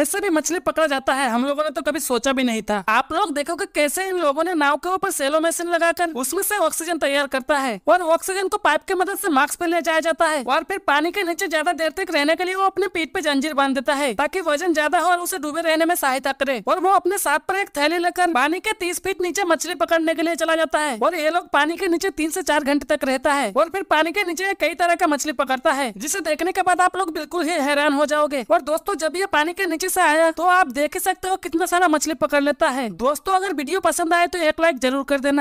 ऐसे भी मछली पकड़ा जाता है हम लोगों ने तो कभी सोचा भी नहीं था आप लोग देखोगे कैसे इन लोगों ने नाव के ऊपर सेलो मशीन लगाकर उसमें से ऑक्सीजन तैयार करता है और ऑक्सीजन को पाइप की मदद से मास्क पर ले जाया जाता है और फिर पानी के नीचे ज्यादा देर तक रहने के लिए वो अपने पीठ पे जंजीर बांध देता है ताकि वजन ज्यादा हो और उसे डूबे रहने में सहायता करे और वो अपने साथ पर एक थैली लेकर पानी के तीस फीट नीचे मछली पकड़ने के लिए चला जाता है और ये लोग पानी के नीचे तीन से चार घंटे तक रहता है और फिर पानी के नीचे कई तरह का मछली पकड़ता है जिसे देखने के बाद आप लोग बिल्कुल ही हैरान हो जाओगे और दोस्तों जब ये पानी के नीचे नीचे से आया तो आप देख सकते हो कितना सारा मछली पकड़ लेता है दोस्तों अगर वीडियो पसंद आए तो एक लाइक जरूर कर देना